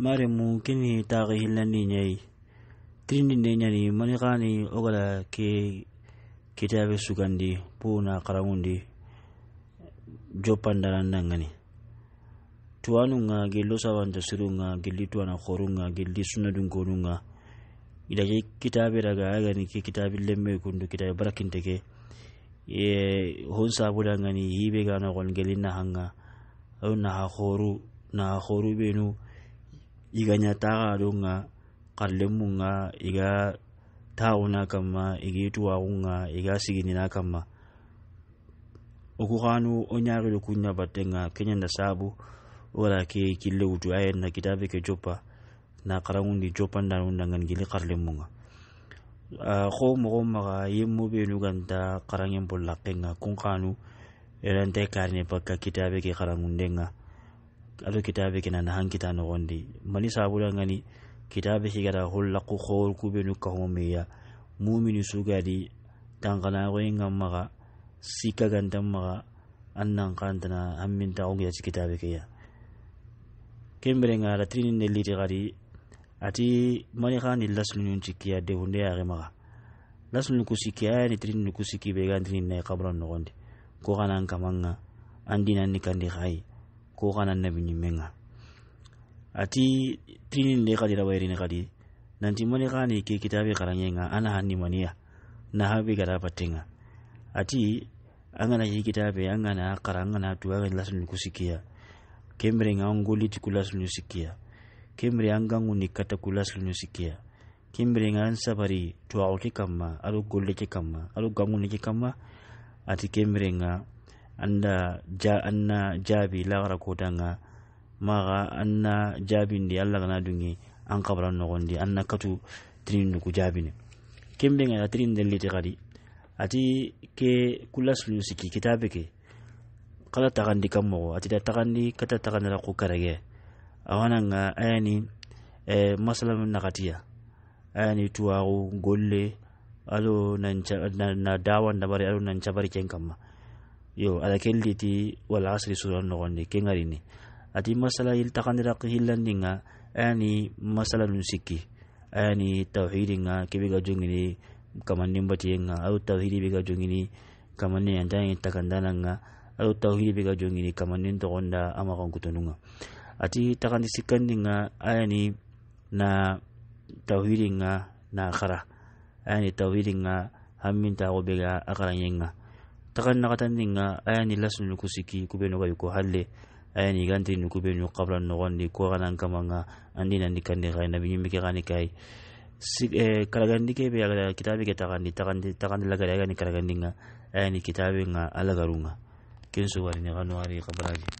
mari mu kini taki hilani ñayi tirindi ne ñani mani xani ogala ke kitabe sugandi pu na xaramundi jopandana nangani tuwanu nga gelo sabanta siru nga gelli tuwana xoru nga gelli sunnadunkonu nga idaje kitabe daga agani ke kitabe lemme kundu kitabe barakinteke hon sabu da ngani yibe ga na gelin na hanga au na ha khoru na khoru benu iganya tagarunga qarlemunga iga tauna kama igituwarunga iga siginina kama okuganu onyarilo kunya batenga kenya na sabu wala ke kille wutu ayen na kitabe ke jopa na qarangundi jopa ndanunda ngan gili qarlemunga xo mogo maxa yemmo benu ganta xarangen bollaxenga kun xanu erante karine bakka kitabe ke xarangundenga ado kitabe kena na han kita no gondi mani sabula ngani kitabe higara holla ku khol ku benu ka homeya mu'minu sugadi tangana go inga maga sika gandam maga annan kantana hammin ta ongi ci kitabe ke ya kembere ngara trinin ne liti gadi ati mani khani laslunun ci kiya de hunde ya maga laslun ku sikiya ni trinin ku siki be gandrin ne e kabran no gondi ko kamanga andina ni kandi khai ko na nabi menga ati tini ne ga dira tinin de kadi rawayrini kadi nanti mani kani ke kitabe nga ana hanni maniya na habi ga patenga ati angana yi kitabe angana karanga na tuwa ga lasu ni kusikia kemre nga ngoli ni lusikia kemre anga nguni kata kulasu ni lusikia kemre nga sabari tuwa ke kama alu golle ke kama alu gamu ni ke kama ati kemre nga anda ja anna jaabi lagara kotanga maga anna ndi alla gana dungi an kabara gondi anna katu ku jabi ne kembe trin den lite gadi ati ke kula sulu siki kitabe ke kala tagandi kammo ati da tagandi kata la ku karage nga ayani e, masala min nakatiya ayani tuwa golle alo na bari alo nan cabari kenkamma kamma yo ada kelli ti wal asri suran kengari ni ati masala yiltakanira nga ani masala nun sikki ani tawhidinga kebiga jongini kamannin batiyenga aw tawhidi biga jongini kamannin antayin takandananga aw tawhidi biga jongini kamannin togonda ama kutununga? ati takandi nga Ani na nga na Ani akara ayani tawhidinga hammintaxo akara akaranyenga takan nakatan ninga ayani lasun nuku siki kubenu kayu ko halle ayani ganti nuku benu qabla nogondi ko kama kamanga andi nandi kandi kay nabi nyimbe ke kani kay kalagandi ke be ala kitabe ke takandi takandi takandi lagare ayani kalagandi nga ayani kitabe nga alagarunga kenso wari ne kanwari qabraji